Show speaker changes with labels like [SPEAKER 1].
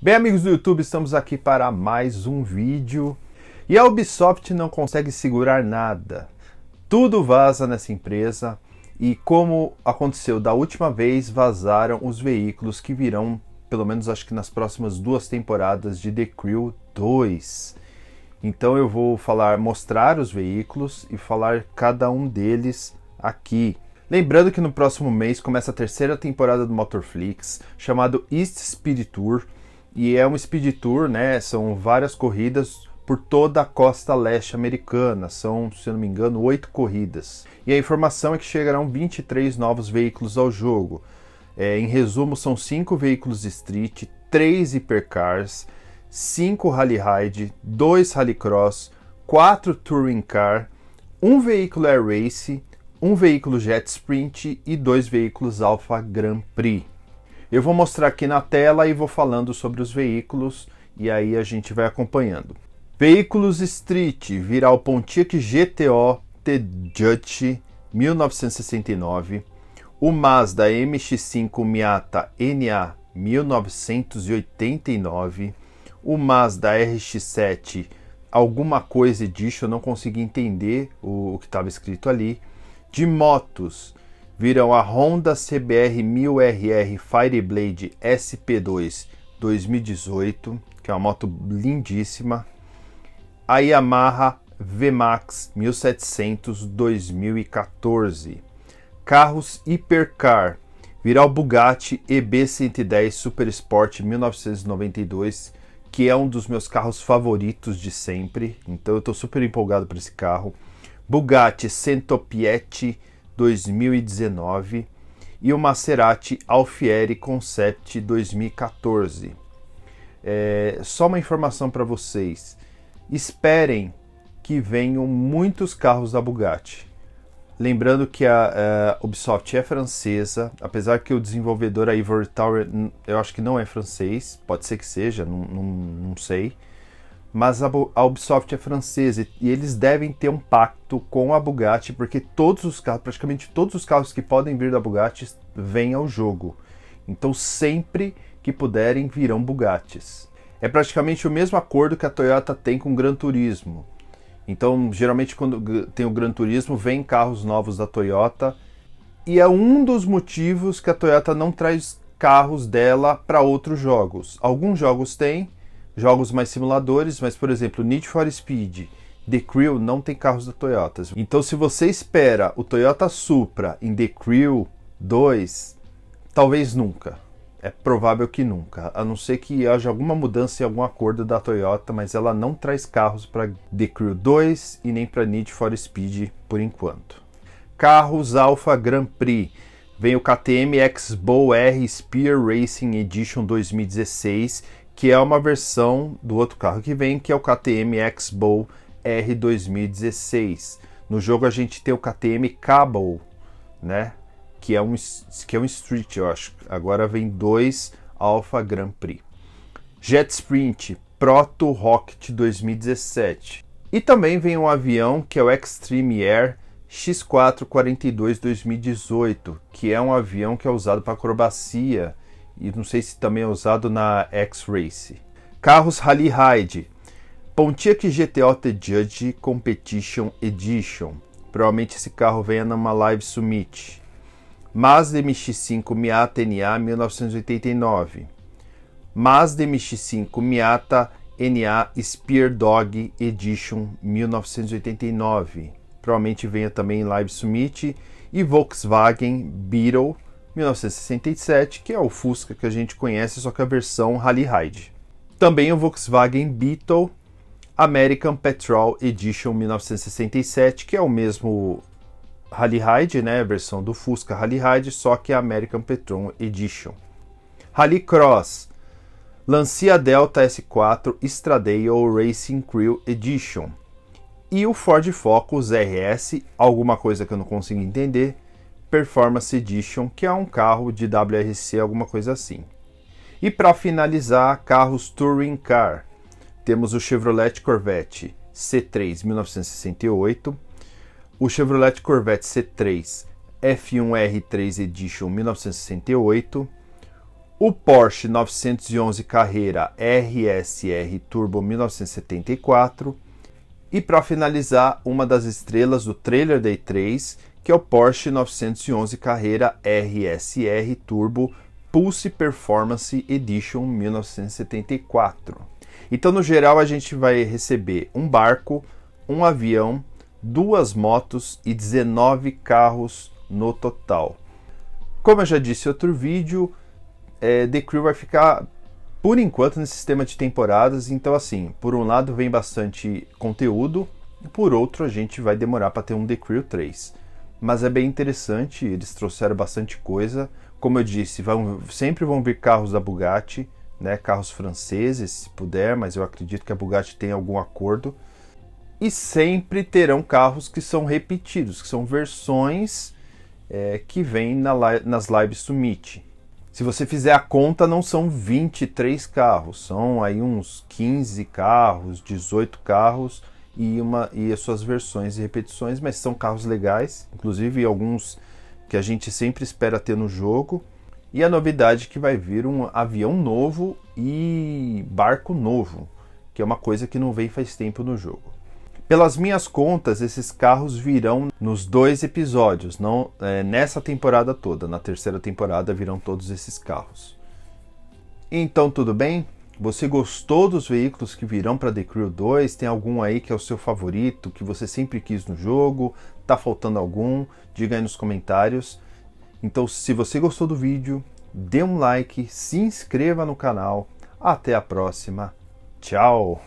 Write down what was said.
[SPEAKER 1] Bem, amigos do YouTube, estamos aqui para mais um vídeo e a Ubisoft não consegue segurar nada. Tudo vaza nessa empresa e, como aconteceu da última vez, vazaram os veículos que virão, pelo menos acho que nas próximas duas temporadas de The Crew 2. Então eu vou falar, mostrar os veículos e falar cada um deles aqui. Lembrando que no próximo mês começa a terceira temporada do Motorflix, chamado East Spirit Tour, e é um speed tour, né? São várias corridas por toda a costa leste americana. São, se não me engano, oito corridas. E a informação é que chegarão 23 novos veículos ao jogo. É, em resumo, são cinco veículos street, três hipercars, cinco rally ride, dois rallycross, quatro touring car, um veículo air race, um veículo jet sprint e dois veículos Alfa Grand Prix. Eu vou mostrar aqui na tela e vou falando sobre os veículos e aí a gente vai acompanhando. Veículos Street o Pontiac GTO T-Judge 1969, o Mazda MX-5 Miata NA 1989, o Mazda RX-7 alguma coisa disso eu não consegui entender o, o que estava escrito ali, de motos viram a Honda CBR 1000RR Fireblade SP2 2018, que é uma moto lindíssima, a Yamaha VMAX 1700 2014, carros hipercar, viram o Bugatti EB110 Super Sport 1992, que é um dos meus carros favoritos de sempre, então eu estou super empolgado para esse carro, Bugatti Centopiette 2019 e o Maserati Alfieri Concept 2014. É, só uma informação para vocês: esperem que venham muitos carros da Bugatti. Lembrando que a, a é, Ubisoft é francesa, apesar que o desenvolvedor, a Ivory Tower, eu acho que não é francês, pode ser que seja, não, não, não sei mas a, Ubisoft é francesa e eles devem ter um pacto com a Bugatti, porque todos os carros, praticamente todos os carros que podem vir da Bugatti vêm ao jogo. Então sempre que puderem virão Bugattis. É praticamente o mesmo acordo que a Toyota tem com o Gran Turismo. Então, geralmente quando tem o Gran Turismo, vem carros novos da Toyota e é um dos motivos que a Toyota não traz carros dela para outros jogos. Alguns jogos têm jogos mais simuladores, mas por exemplo, Need for Speed, The Crew não tem carros da Toyota. Então se você espera o Toyota Supra em The Crew 2, talvez nunca. É provável que nunca, a não ser que haja alguma mudança em algum acordo da Toyota, mas ela não traz carros para The Crew 2 e nem para Need for Speed por enquanto. Carros Alpha Grand Prix. Vem o KTM X-Bow R Spear Racing Edition 2016 que é uma versão do outro carro que vem, que é o KTM X-Bow R 2016. No jogo a gente tem o KTM Cabo, né? Que é um que é um street, eu acho. Agora vem dois Alpha Grand Prix. Jet Sprint Proto Rocket 2017. E também vem um avião que é o Extreme Air X442 2018, que é um avião que é usado para acrobacia e não sei se também é usado na X-Race. Carros Rally Ride, Pontiac GTO The Judge Competition Edition. Provavelmente esse carro venha numa Live Summit. Mazda MX-5 Miata NA 1989. Mazda MX-5 Miata NA Spear Dog Edition 1989. Provavelmente venha também em Live Summit. E Volkswagen Beetle 1967, que é o Fusca que a gente conhece, só que a versão Rally Ride. Também o Volkswagen Beetle American Petrol Edition 1967, que é o mesmo Rally Ride, né, a versão do Fusca Rally Ride, só que é a American Petrol Edition. Rally Cross Lancia Delta S4 Stradale Racing Crew Edition. E o Ford Focus RS, alguma coisa que eu não consigo entender, Performance Edition, que é um carro de WRC, alguma coisa assim. E para finalizar, carros Touring Car. Temos o Chevrolet Corvette C3 1968, o Chevrolet Corvette C3 F1R3 Edition 1968, o Porsche 911 Carreira RSR Turbo 1974 e para finalizar, uma das estrelas do trailer Day 3, que é o Porsche 911 Carreira RSR Turbo Pulse Performance Edition 1974. Então, no geral, a gente vai receber um barco, um avião, duas motos e 19 carros no total. Como eu já disse em outro vídeo, é, The Crew vai ficar por enquanto nesse sistema de temporadas. Então, assim, por um lado vem bastante conteúdo, por outro, a gente vai demorar para ter um The Crew 3 mas é bem interessante, eles trouxeram bastante coisa. Como eu disse, vão, sempre vão vir carros da Bugatti, né, carros franceses, se puder, mas eu acredito que a Bugatti tem algum acordo. E sempre terão carros que são repetidos, que são versões é, que vêm na, nas lives Summit. Se você fizer a conta, não são 23 carros, são aí uns 15 carros, 18 carros e, uma, e as suas versões e repetições, mas são carros legais, inclusive alguns que a gente sempre espera ter no jogo. E a novidade é que vai vir um avião novo e barco novo, que é uma coisa que não vem faz tempo no jogo. Pelas minhas contas, esses carros virão nos dois episódios, não é, nessa temporada toda. Na terceira temporada virão todos esses carros. Então, tudo bem? Você gostou dos veículos que virão para The Crew 2? Tem algum aí que é o seu favorito, que você sempre quis no jogo? Tá faltando algum? Diga aí nos comentários. Então, se você gostou do vídeo, dê um like, se inscreva no canal. Até a próxima. Tchau!